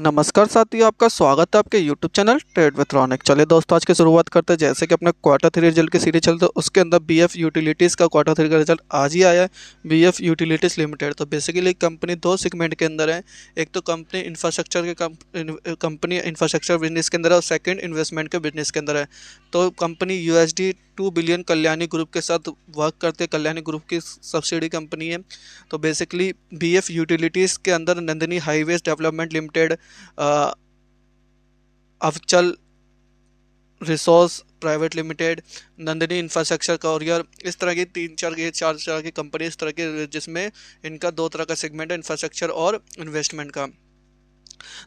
नमस्कार साथियों आपका स्वागत है आपके YouTube channel trade with Ronik चलिए दोस्तों आज की शुरुआत करते हैं जैसे कि अपने क्वार्टर थ्री रिजल्ट की सीरीज चलते तो उसके अंदर बी एफ यूटिलिटीज़ का क्वार्टर थ्री का रिजल्ट आज ही आया है बी एफ यूटिलिटीज़ लिमिटेड तो बेसिकली कंपनी दो सेगमेंट के अंदर है एक तो कंपनी इंफ्रास्ट्रक्चर के कंपनी इंफ्रास्ट्रक्चर बिजनेस के अंदर है और सेकेंड इन्वेस्टमेंट के बिजनेस के अंदर है तो company U S D two billion Kalyani group के साथ वर्क करते कल्याणी ग्रुप की सब्सिडी कंपनी है तो बेसिकली बी एफ यूटिलिटीज़ के अंदर Nandini highways development limited Avachal resource private limited Nandini infrastructure courier इस तरह की तीन चार की चार चार की कंपनी इस तरह की जिसमें इनका दो तरह का सेगमेंट है इंफ्रास्ट्रक्चर और इन्वेस्टमेंट का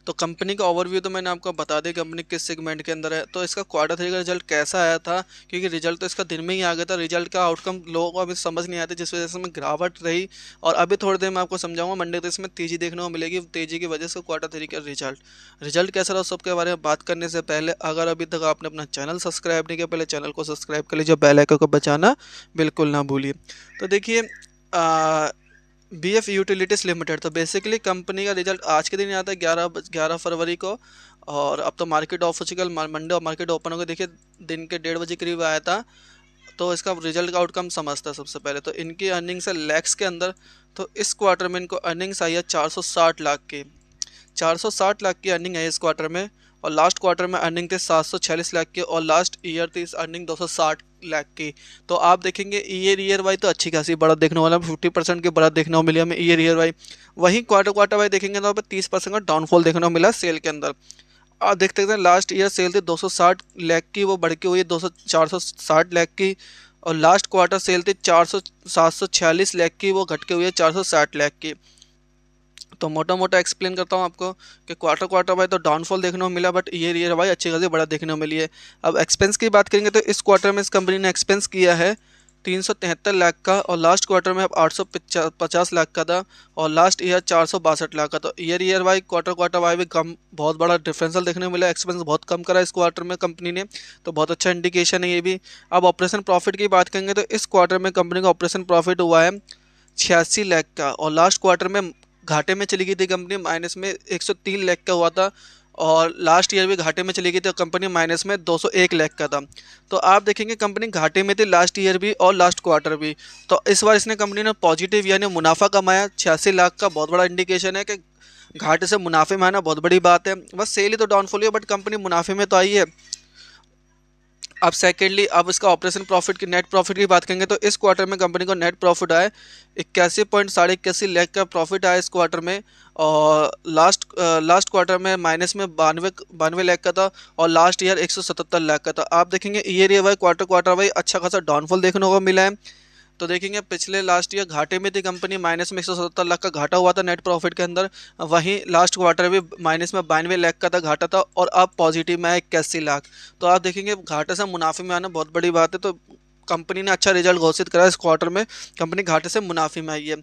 तो कंपनी का ओवरव्यू तो मैंने आपको बता दिया कंपनी किस सेगमेंट के अंदर है तो इसका क्वार्टर थ्री का रिजल्ट कैसा आया था क्योंकि रिजल्ट तो इसका दिन में ही आ गया था रिजल्ट का आउटकम लोगों को अभी समझ नहीं आता जिस वजह से मैं गिरावट रही और अभी थोड़ी देर मैं आपको समझाऊंगा मंडे तो इसमें तेजी देखने को मिलेगी तेजी की वजह से क्वार्टर थ्री का रिजल्ट रिजल्ट कैसा रहा सबके बारे में बात करने से पहले अगर अभी तक आपने अपना चैनल सब्सक्राइब नहीं किया पहले चैनल को सब्सक्राइब कर लीजिए बेलाइकन को बचाना बिल्कुल ना भूलिए तो देखिए बी एफ यूटिलिटीज़ लिमिटेड तो बेसिकली कंपनी का रिजल्ट आज के दिन आता है ग्यारह ग्यारह फरवरी को और अब तो मार्केट ऑफ हो चुका है मंडे और मार्केट ओपन हो देखिए दिन के डेढ़ बजे करीब आया था तो इसका रिजल्ट का आउटकम समझता है सबसे पहले तो इनकी अर्निंग्स है लैक्स के अंदर तो इस क्वार्टर में इनको अर्निंग्स आई है साठ लाख की 460 लाख की अर्निंग है इस क्वार्टर में और लास्ट क्वार्टर में अर्निंग थी सात लाख की और लास्ट ईयर थी इस अर्निंग दो लाख की तो आप देखेंगे ईयर ईयर वाई तो अच्छी खासी बढ़त देखने वाला है फिफ्टी परसेंट की बढ़त देखने को मिली हमें ईयर ईयर वाई वहीं क्वार्टर क्वार्टर वाई देखेंगे तो हमें तीस परसेंट का डाउनफॉल देखने को मिला सेल के अंदर आप देख सकते हैं लास्ट ईयर सेल थी 260 लाख की वो बढ़ के हुई है दो सौ लाख की और लास्ट क्वार्टर सेल थी चार सौ लाख की वो घट के हुई है चार लाख की तो मोटा मोटा एक्सप्लेन करता हूँ आपको कि क्वार्टर क्वार्टर भाई तो डाउनफॉल देखने को मिला बट ईयर ईयर भाई अच्छी खासी बड़ा देखने को मिली है अब एक्सपेंस की बात करेंगे तो इस क्वार्टर में इस कंपनी ने एक्सपेंस किया है तीन सौ तिहत्तर लाख का और लास्ट क्वार्टर में अब आठ सौ पचास लाख का था और लास्ट ईयर चार सौ बासठ लाख का तो year year Y quarter quarter Y भी कम बहुत बड़ा डिफरेंसल देखने को मिला एक्सपेंस बहुत कम करा इस क्वार्टर में कंपनी ने तो बहुत अच्छा इंडिकेशन है ये भी अब ऑपरेशन प्रॉफिट की बात करेंगे तो इस क्वार्टर में कंपनी का ऑपरेशन प्रॉफिट हुआ है छियासी लाख का और लास्ट क्वार्टर में घाटे में चली गई थी कंपनी माइनस में 103 लाख का हुआ था और लास्ट ईयर भी घाटे में चली गई थी कंपनी माइनस में 201 लाख का था तो आप देखेंगे कंपनी घाटे में थी लास्ट ईयर भी और लास्ट क्वार्टर भी तो इस बार इसने कंपनी ने पॉजिटिव यानी मुनाफा कमाया छियासी लाख का बहुत बड़ा इंडिकेशन है कि घाटे से मुनाफे में आना बहुत बड़ी बात है बस सेल ही तो डाउनफॉल हुई बट कंपनी मुनाफे में तो आई है अब सेकेंडली अब इसका ऑपरेशन प्रॉफिट की नेट प्रॉफिट की बात करेंगे तो इस क्वार्टर में कंपनी को नेट प्रॉफिट आया इक्यासी पॉइंट साढ़े इक्यासी लाख का प्रॉफिट आया इस क्वार्टर में और लास्ट लास्ट क्वार्टर में माइनस में बानवे बानवे लाख का था और लास्ट ईयर एक सौ सतहत्तर लाख का था आप देखेंगे year year Y quarter quarter Y अच्छा खासा डाउनफॉल देखने को मिला है तो देखेंगे पिछले लास्ट ईयर घाटे में थी कंपनी माइनस में एक लाख का घाटा हुआ था नेट प्रॉफिट के अंदर वहीं लास्ट क्वार्टर भी माइनस में बानवे लाख का था घाटा था और अब पॉजिटिव में है इक्यासी लाख तो आप देखेंगे घाटे से मुनाफे में आना बहुत बड़ी बात है तो कंपनी ने अच्छा रिजल्ट घोषित करा इस क्वार्टर में कंपनी घाटे से मुनाफे में आई है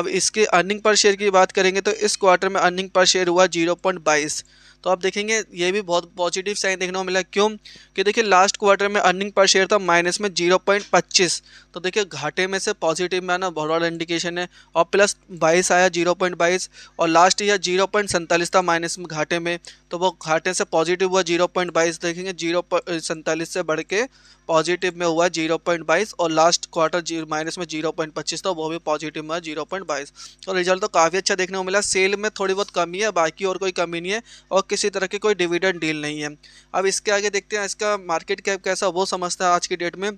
अब इसके अर्निंग पर शेयर की बात करेंगे तो इस क्वार्टर में अर्निंग पर शेयर हुआ जीरो पॉइंट बाईस तो आप देखेंगे ये भी बहुत पॉजिटिव साइन देखने को मिला क्यों कि देखिए लास्ट क्वार्टर में अर्निंग पर शेयर था माइनस में जीरो पॉइंट पच्चीस तो देखिए घाटे में से पॉजिटिव में आना बहुत बड़ा इंडिकेशन है और प्लस बाईस आया जीरो पॉइंट बाईस और लास्ट ईयर जीरो पॉइंट सैंतालीस था माइनस में घाटे में तो वो घाटे से पॉजिटिव हुआ जीरो पॉइंट बाईस देखेंगे जीरो सैंतालीस से बढ़ के पॉजिटिव में हुआ जीरो पॉइंट बाईस और लास्ट क्वार्टर माइनस में जीरो पॉइंट पच्चीस था वो भी पॉजिटिव में जीरो पॉइंट बाईस और रिजल्ट तो काफ़ी अच्छा देखने को मिला सेल में थोड़ी बहुत कमी है बाकी और कोई कमी नहीं है और किसी तरह की कोई डिविडेंड डील नहीं है अब इसके आगे देखते हैं इसका मार्केट कैप कैसा वो समझता है आज की डेट में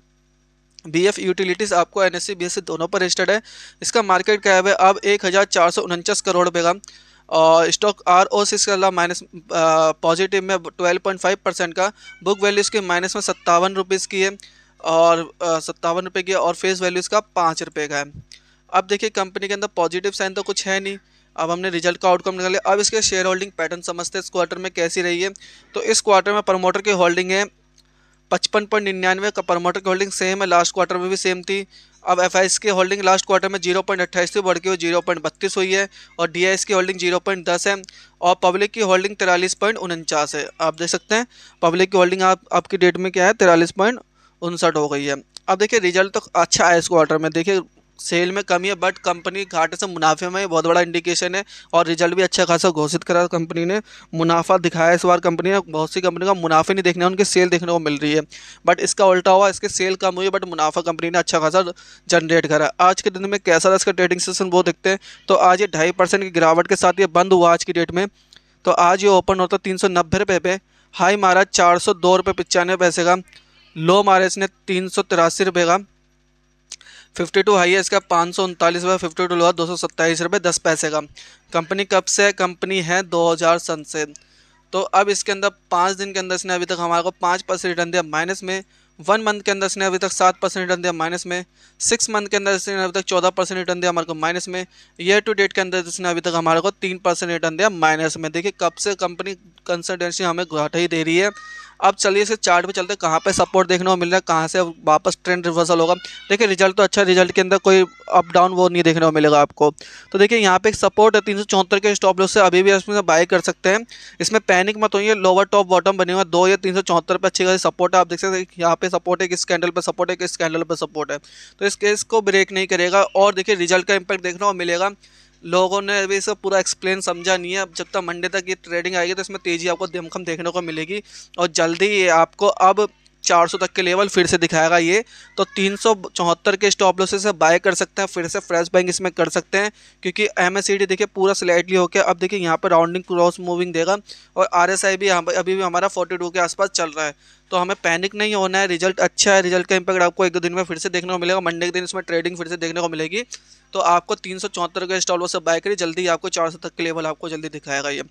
बी एफ यूटिलिटीज़ आपको N S C B S C दोनों पर रजिस्टर्ड है इसका मार्केट कैप है अब एक हज़ार चार सौ उनचास करोड़ रुपये का और स्टॉक आर ओ सी का माइनस पॉजिटिव में 12.5 परसेंट का बुक वैल्यू इसके माइनस में सत्तावन रुपीज़ की है और सत्तावन रुपये की है और फेस वैल्यू इसका पाँच रुपये का है अब देखिए कंपनी के अंदर पॉजिटिव साइन तो कुछ है नहीं अब हमने रिजल्ट का आउटकम निकाले अब इसके शेयर होल्डिंग पैटर्न समझते हैं इस क्वार्टर में कैसी रही है तो इस क्वार्टर में प्रमोटर की होल्डिंग है पचपन पॉइंट निन्यानवे का प्रमोटर की होल्डिंग सेम है लास्ट क्वार्टर में भी सेम थी अब एफ की होल्डिंग लास्ट क्वार्टर में जीरो पॉइंट अट्ठाईस से बढ़ के जीरो पॉइंट बत्तीस हुई है और डी की होल्डिंग जीरो पॉइंट दस है और पब्लिक की होल्डिंग तिरालीस पॉइंट उनचास है आप देख सकते हैं पब्लिक की होल्डिंग आप आपकी डेट में क्या है तिरालीस पॉइंट उनसठ हो गई है अब देखिए रिजल्ट तो अच्छा है इस क्वार्टर में देखिए सेल में कमी है बट कंपनी घाटे से मुनाफे में बहुत बड़ा इंडिकेशन है और रिजल्ट भी अच्छा खासा घोषित करा कंपनी ने मुनाफा दिखाया इस बार कंपनी ने बहुत सी कंपनी का मुनाफे नहीं देखने उनकी सेल देखने को मिल रही है बट इसका उल्टा हुआ इसके सेल कम हुई बट मुनाफा कंपनी ने अच्छा खासा जनरेट करा आज के दिन में कैसा था इसका ट्रेडिंग सेशन वो देखते हैं तो आज ये ढाई की गिरावट के साथ ये बंद हुआ आज की डेट में तो आज ये ओपन होता तीन सौ नब्बे रुपये पे हाई मारा चार सौ दो रुपये पचानवे पैसे का लो मारा इसने तीन सौ तिरासी रुपये का फिफ्टी टू है इसका पाँच सौ उनतालीस रुपये फिफ्टी टू लोअर दो सौ सत्ताईस रुपये दस पैसे का कंपनी कब से कंपनी है दो हज़ार सन से तो अब इसके अंदर पाँच दिन के अंदर इसने अभी तक हमारे को पाँच परसेंट रिटर्न दिया माइनस में वन मंथ के अंदर इसने अभी तक सात परसेंट रिटर्न दिया माइनस में सिक्स मंथ के अंदर इसने अभी तक चौदह परसेंट रिटर्न दिया हमारे को माइनस में ईयर टू डेट के अंदर इसने अभी तक हमारे को तीन परसेंट रिटर्न दिया माइनस में देखिए कब से कंपनी कंसल्टेंसी हमें घाटा ही दे रही है अब चलिए इसे चार्ट पे चलते हैं कहाँ पे सपोर्ट देखने को मिल रहा है कहाँ से वापस ट्रेंड रिवर्सल होगा देखिए रिजल्ट तो अच्छा रिजल्ट के अंदर कोई अप डाउन वो नहीं देखने को मिलेगा आपको तो देखिए यहाँ पे एक सपोर्ट है तीन के स्टॉप लॉस से अभी भी इसमें बाय कर सकते हैं इसमें पैनिक मत होइए लोअर टॉप बॉटम बने हुए दो या तीन सौ चौहत्तर पे अच्छी खासी सपोर्ट है आप देख सकते हैं यहाँ पे सपोर्ट है किस कैंडल पर सपोर्ट है किस कैंडल पर सपोर्ट है तो इस केस को ब्रेक नहीं करेगा और देखिए रिजल्ट का इम्पैक्ट देखने को मिलेगा लोगों ने अभी इसका पूरा एक्सप्लेन समझा नहीं है अब जब तक मंडे तक ये ट्रेडिंग आएगी तो इसमें तेज़ी आपको दमखम देखने को मिलेगी और जल्दी ये आपको अब 400 तक के लेवल फिर से दिखाएगा ये तो तीन के स्टॉप लॉसेस से बाय कर सकते हैं फिर से फ्रेश बाइंग इसमें कर सकते हैं क्योंकि एम e देखिए पूरा स्लाइटली होकर अब देखिए यहाँ पर राउंडिंग क्रॉस मूविंग देगा और आर भी अभी भी हमारा फोर्टी के आसपास चल रहा है तो हमें पैनिक नहीं होना है रिजल्ट अच्छा है रिजल्ट का इम्पैक्ट आपको एक दो दिन में फिर से देखने को मिलेगा मंडे के दिन इसमें ट्रेडिंग फिर से देखने को मिलेगी तो आपको तीन सौ चौहत्तर का स्टॉल वो सब बाय करिए जल्दी आपको चार सौ तक के लेवल आपको जल्दी दिखाएगा ये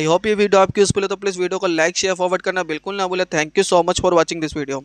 आई होप ये वीडियो आपकी यूजफुल है तो प्लीज़ वीडियो को लाइक शेयर फॉरवर्ड करना बिल्कुल ना बोले thank you so much for watching this video